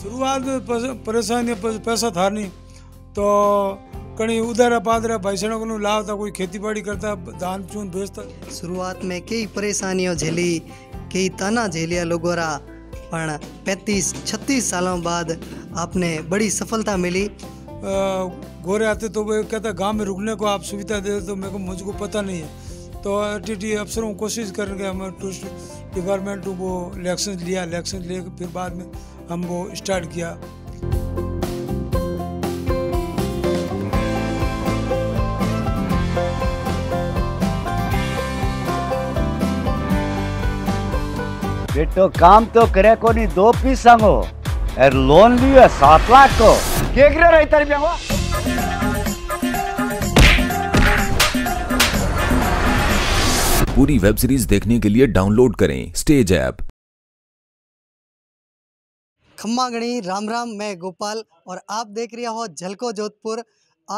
शुरुआत परेशानी पैसा था नहीं तो कहीं उधारा पादरा भाईसणों को था कोई खेती बाड़ी करता धान चून बेचता शुरुआत में कई परेशानियों झेली कई ताना झेलिया लोगों रा पर पैंतीस छत्तीस सालों बाद आपने बड़ी सफलता मिली गोरे आते तो वो कहता गांव में रुकने को आप सुविधा दे तो मेरे को मुझको पता नहीं है तो टी अफसरों कोशिश करेंगे हमें टूरिस्ट डिपार्टमेंट वो लैक्सेंस लिया लैक्सेंस लेकर फिर बाद में हमको स्टार्ट किया तो काम तो करे को नहीं दो पीस आगो अरे लोन लिया सात लाख को केकरे रही तेरे पूरी वेब सीरीज देखने के लिए डाउनलोड करें स्टेज ऐप खम्मा गणी राम राम मैं गोपाल और आप देख रहे हो झलको जोधपुर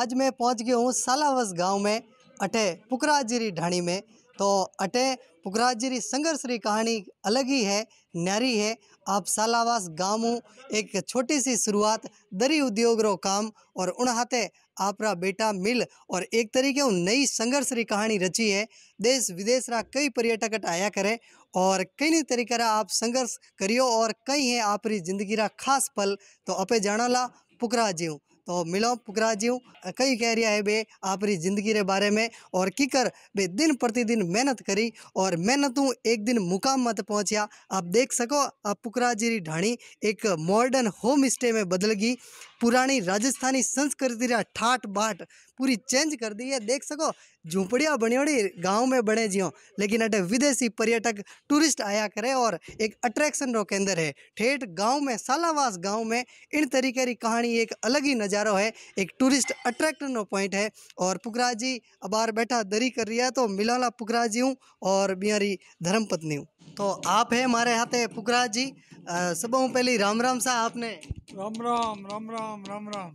आज मैं पहुंच गया हूँ सालावस गांव में अटे पुकराजिरी ढाणी में तो अटे पुकराजिरी संघर्ष की कहानी अलग ही है न्यारी है आप सालावास गांव एक छोटी सी शुरुआत दरी उद्योग रो काम और उन्हाते आपरा बेटा मिल और एक तरीके नई संघर्ष री कहानी रची है देश विदेश रा कई पर्यटक आया करे और कई नई तरीके रा आप संघर्ष करियो और कई है आपरी जिंदगी रा खास पल तो अपे जाना ला पुकरा जीव तो मिलो पुकरा जी कई कह रहा है बे आपरी ज़िंदगी के बारे में और की कर बे दिन प्रतिदिन मेहनत करी और मेहनतों एक दिन मुकाम मत पहुँचा आप देख सको आप पुकरा जी री ढाणी एक मॉडर्न होम स्टे में बदल गई पुरानी राजस्थानी संस्कृति रहा ठाट बाट पूरी चेंज कर दी है देख सको झोपड़िया बनी बड़े गाँव में बने जियो लेकिन अटे विदेशी पर्यटक टूरिस्ट आया करे और एक अट्रैक्शन रो केंद्र है ठेठ गांव में सालावास गांव में इन तरीके की कहानी एक अलग ही नज़ारो है एक टूरिस्ट अट्रैक्शन रो पॉइंट है और पुखरा जी अबार बैठा दरी कर रिया तो मिलाला पुखरा जी हूँ और बिहारी धर्मपत्नी हूँ तो आप है हमारे हाथ है पुखरा जी सब पहले राम राम सा आपने राम राम राम राम राम राम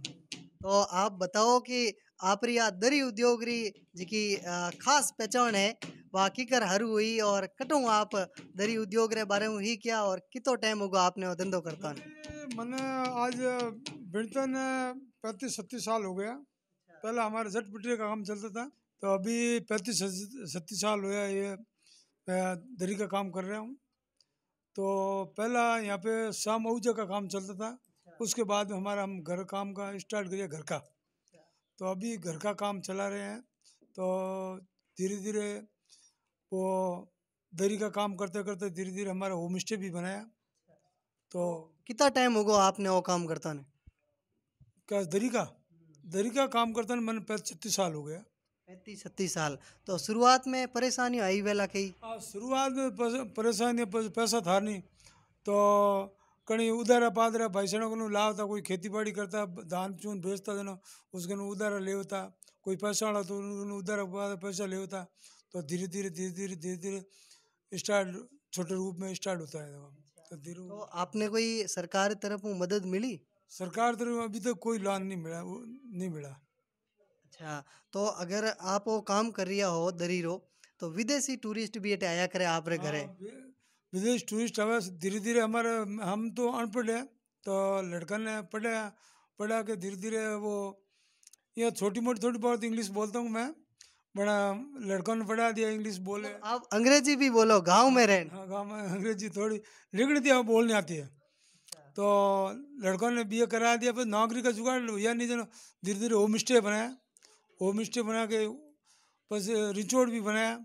तो आप बताओ कि आप दरी उद्योग री जी खास पहचान है वह कर हरू हुई और कटो आप दरी उद्योग रे बारे में ही क्या और कितो टाइम होगा आपने वो धंधो करता है मैंने आज बिड़तन पैंतीस छत्तीस साल हो गया अच्छा। पहले हमारे जट पिटरी का काम चलता था तो अभी पैंतीस छत्तीस साल हो गया ये दरी का काम कर रहा हूँ तो पहला यहाँ पे शाम ऊजा का काम चलता था अच्छा। उसके बाद हमारा हम घर काम का स्टार्ट करिए घर का तो अभी घर का काम चला रहे हैं तो धीरे धीरे वो दरी का काम करते करते धीरे धीरे हमारा होम स्टे भी बनाया तो कितना टाइम हो गया आपने वो काम करता ने क्या दरी का दरी का काम करता ने मैंने पैंतीस छत्तीस साल हो गया पैंतीस छत्तीस साल तो शुरुआत में परेशानी आई वेला कही हाँ, शुरुआत में परेशानी पैसा था नहीं तो कहीं उधारा पादरा भाईसणों को लावता कोई खेतीबाड़ी करता धान चून बेचता देना उसके उधारा लेवता कोई पैसा वाला तो उधारा पादरा पैसा लेवता तो धीरे धीरे धीरे धीरे धीरे धीरे स्टार्ट छोटे रूप में स्टार्ट होता है तो धीरे तो आपने कोई सरकार तरफ मदद मिली सरकार तरफ अभी तक तो कोई लोन नहीं मिला वो नहीं मिला अच्छा तो अगर आप वो काम कर रिया हो दरीरो तो विदेशी टूरिस्ट भी अटे आया करे आप घरे विदेश टूरिस्ट आवे धीरे धीरे हमारे हम तो अनपढ़ हैं तो लड़का ने पढ़ा पढ़ा के धीरे धीरे वो या छोटी मोटी थोड़ी बहुत इंग्लिश बोलता हूँ मैं बड़ा लड़कों ने पढ़ा दिया इंग्लिश बोले तो आप अंग्रेजी भी बोलो गांव में रहें हाँ गाँव में अंग्रेजी थोड़ी लिखने दिया बोलने आती है अच्छा। तो लड़कों ने बी ए करा दिया फिर नौकरी का जुगाड़ या नहीं जानो धीरे धीरे होम स्टे बनाया होम स्टे बना के बस रिचोर्ड भी बनाया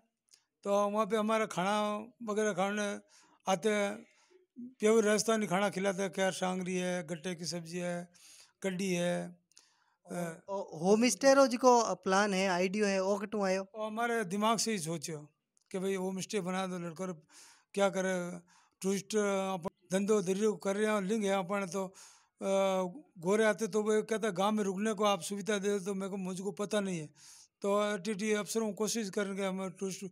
तो वहाँ पे हमारा खाना वगैरह खाने आते हैं प्योर राजस्थानी खाना खिलाते हैं क्या सांगरी है गट्टे की सब्जी है कड्डी है होम स्टे रो जो प्लान है आइडियो है वो कटू आयो हमारे दिमाग से ही सोचो कि भाई होम स्टे बना दो लड़कों क्या करे टूरिस्ट धंधो धीरे कर रहे हैं लिंग है अपन तो गोरे आते तो वो कहता गांव में रुकने को आप सुविधा दे तो मेरे को मुझको पता नहीं है तो टी अफसरों कोशिश करेंगे हम टूरिस्ट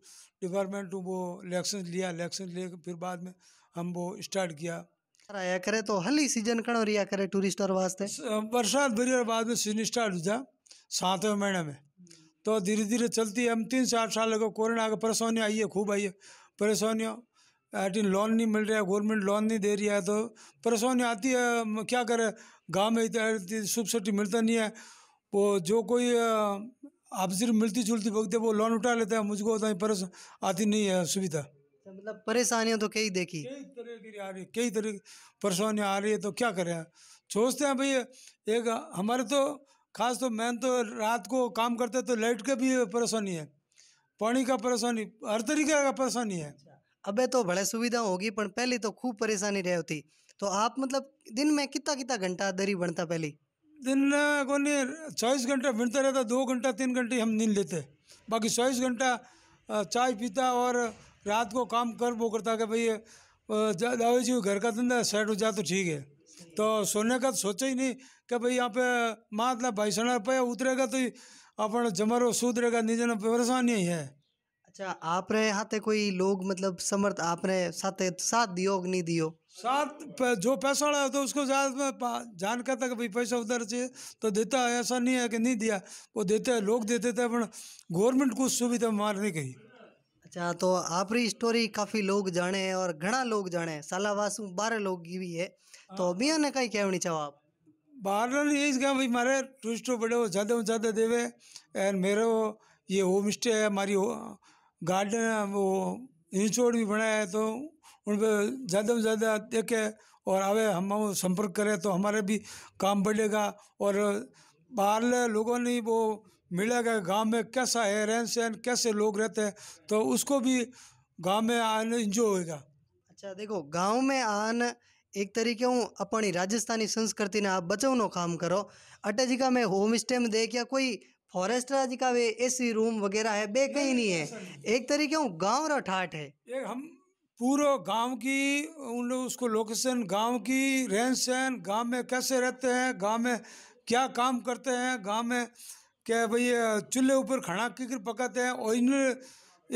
डिपार्टमेंट वो लाइसेंस लिया लाइसेंस ले फिर बाद में हम वो स्टार्ट किया आया करे तो हली सीजन कणो रिया करे टूरिस्ट और वास्ते बरसात भरी और बाद में सीजन स्टार्ट हो जा सातवें महीने में तो धीरे धीरे चलती है हम तीन चार साल लगे कोरोना की परेशानियाँ आई है खूब आई है परेशानियों अटीन लोन नहीं मिल रहा है गवर्नमेंट लोन नहीं दे रही है तो परेशानी आती है क्या करे गाँव में सब्सिडी मिलता नहीं है वो जो कोई आपसी मिलती जुलती वक्त वो लोन उठा लेते हैं मुझको उतना आती नहीं है सुविधा अच्छा, मतलब परेशानियां तो कई देखी कई तरह की आ रही कई तरह परेशानियाँ आ रही है तो क्या करें सोचते हैं भाई एक हमारे तो खास तो मैन तो रात को काम करते तो लाइट का भी परेशानी है पानी का परेशानी हर तरीके का परेशानी है अच्छा, अबे तो बड़े सुविधा होगी पर पहले तो खूब परेशानी रहती होती तो आप मतलब दिन में कितना कितना घंटा दरी बनता पहले दिन को नहीं चौबीस घंटा मिलता रहता दो घंटा तीन घंटे हम नींद लेते बाकी चौबीस घंटा चाय पीता और रात को काम कर वो करता कि भाई दावे जी घर का धंधा सेट हो जा तो ठीक है तो सोने का तो सोचा ही नहीं कि भाई यहाँ पे इतना भाई सोना रुपया उतरेगा तो अपन जमरो सुधरेगा नीचे परेशानी ही है अच्छा आपने हाथे कोई लोग मतलब समर्थ आपने साथ साथ दियो नहीं दियो साथ जो पैसा वाला होता है उसको में जान करता कि भाई पैसा उधर चाहिए तो देता है ऐसा नहीं है कि नहीं दिया वो देते हैं लोग देते थे पर गवर्नमेंट कुछ सुविधा मार नहीं गई अच्छा तो आपकी स्टोरी काफ़ी लोग जाने हैं और घना लोग जाने हैं सालावास बारह लोग की भी है तो अभी हाँ। ने कहीं कहनी चाहो आप बारह यही कहा भाई मारे टूरिस्टों बड़े हो ज़्यादा से ज़्यादा देवे एंड मेरे वो ये होम स्टे है हमारी गार्डन है वो इंचोड़ भी बनाया है तो उन पर ज़्यादा से ज़्यादा देखे और आवे हम संपर्क करें तो हमारे भी काम बढ़ेगा और बाहर लोगों ने वो मिलेगा गांव में कैसा है रहन सहन कैसे लोग रहते हैं तो उसको भी गांव में आने इंजॉय होगा अच्छा देखो गांव में आन એક તરીકે હું આપણી રાજસ્થાની સંસ્કૃતિને આ काम करो કરો जी का मैं होम स्टे में देख या कोई फॉरेस्ट जी का वे एसी रूम वगैरह है बे कहीं नहीं है एक तरीके हूँ रो ठाट है एक हम पूरे गांव की उन लोग उसको लोकेशन गांव की रहन सहन गाँव में कैसे रहते हैं गांव में क्या काम करते हैं गांव में क्या भैया चूल्हे ऊपर खाना किकर पकाते हैं और इन्हें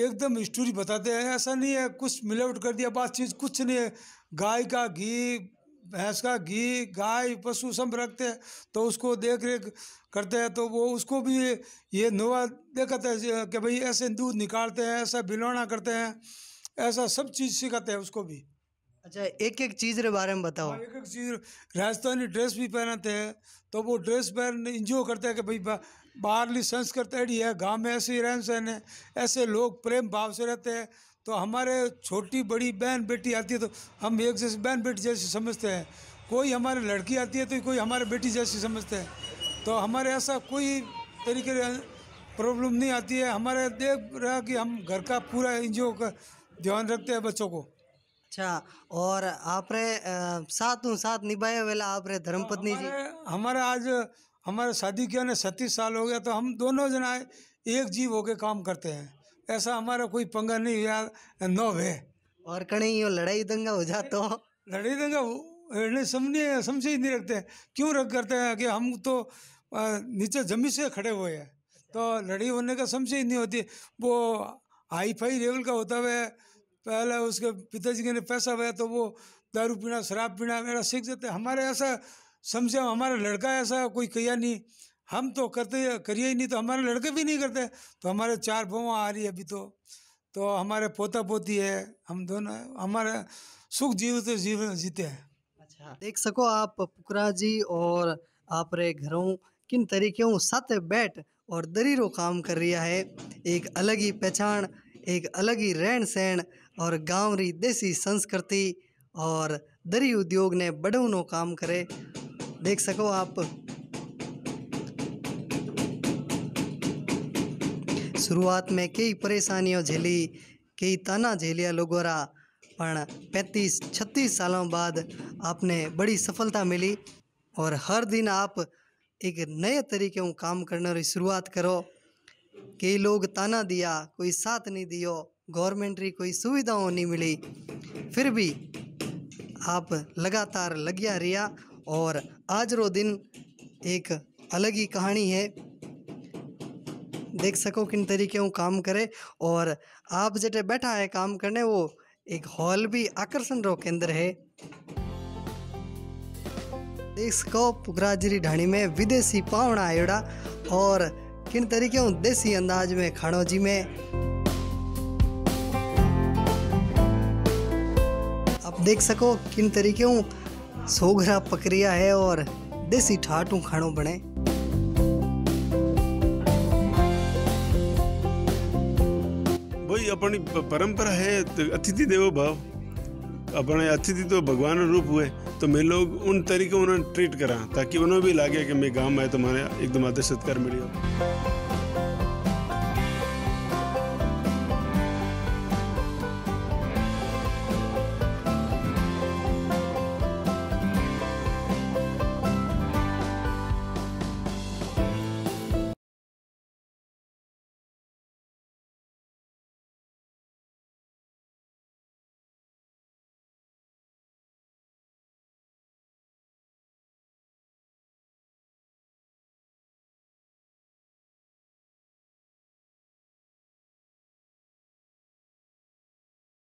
एकदम स्टोरी बताते हैं ऐसा नहीं है कुछ मिलावट कर दिया बात चीज़ कुछ नहीं है गाय का घी भैंस का घी गाय पशु सब रखते हैं तो उसको देख रेख करते हैं तो वो उसको भी ये नोवा देखाते हैं कि भाई ऐसे दूध निकालते हैं ऐसा बिलौना करते हैं ऐसा सब चीज़ सिखाते हैं उसको भी अच्छा एक एक चीज़ के बारे में बताओ हाँ, एक एक चीज़ राजस्थानी ड्रेस भी पहनाते हैं तो वो ड्रेस पहन इंजॉय करते हैं कि भाई बाहरली संस्कृत ऐडी है गांव में ऐसे ही रहन सहन है ऐसे लोग प्रेम भाव से रहते हैं तो हमारे छोटी बड़ी बहन बेटी आती है तो हम एक जैसे बहन बेटी जैसी समझते हैं कोई हमारे लड़की आती है तो कोई हमारे बेटी जैसी समझते हैं तो हमारे ऐसा कोई तरीके प्रॉब्लम नहीं आती है हमारे देख रहा कि हम घर का पूरा इंजॉय कर ध्यान रखते हैं बच्चों को अच्छा और आप रे साथ हूँ साथ निभाए वेला आप रे धर्मपत्नी जी हमारे आज हमारे शादी किया ने सतीस साल हो गया तो हम दोनों जना एक जीव होके काम करते हैं ऐसा हमारा कोई पंगा नहीं हुआ नौ है और कहीं यो लड़ाई दंगा हो जा तो लड़ाई दंगा समझे समझे ही नहीं रखते क्यों रख करते हैं कि हम तो नीचे जमी से खड़े हुए हैं तो लड़ाई होने का समझे ही नहीं होती वो हाई फाई लेवल का होता हुआ पहले उसके पिताजी के ने पैसा हुआ तो वो दारू पीना शराब पीना मेरा सीख जाते हमारे ऐसा समझे हमारा लड़का ऐसा कोई किया नहीं हम तो करते करिए ही नहीं तो हमारे लड़के भी नहीं करते तो हमारे चार बहुआ आ रही है अभी तो तो हमारे पोता पोती है हम दोनों हमारे सुख जीवित जीवन जीते हैं अच्छा देख सको आप पुकरा जी और आप रे घरों किन तरीके साथ बैठ और दरीरो काम कर रहा है एक अलग ही पहचान एक अलग ही रहन सहन और गाँव री देसी संस्कृति और दरी उद्योग ने बड़ो काम करे देख सको आप शुरुआत में कई परेशानियों झेली कई ताना झेलिया लोगों रा पर पैंतीस छत्तीस सालों बाद आपने बड़ी सफलता मिली और हर दिन आप एक नए तरीके काम करने की शुरुआत करो कई लोग ताना दिया कोई साथ नहीं दियो गवर्नमेंट री कोई सुविधाओं नहीं मिली फिर भी आप लगातार लग्या रिया और आज रो दिन एक अलग ही कहानी है देख सको किन तरीके वो काम करे और आप जटे बैठा है काम करने वो एक हॉल भी आकर्षण रो केंद्र है देख सको पुगराजरी ढाणी में विदेशी पावना आयोड़ा और किन तरीक़े हूँ देसी अंदाज में जी में आप देख सको किन तरीक़े हूँ सोगरा पकरिया है और देसी ठाटू खाणो बने भाई अपनी परंपरा है अतिथि देवो भाव अपने अतिथि तो भगवान रूप हुए तो मैं लोग उन तरीके उन्होंने ट्रीट करा ताकि उन्हें भी लागे कि मैं गाँव में तुम्हारे तो एकदम आदर सत्कार मिली हो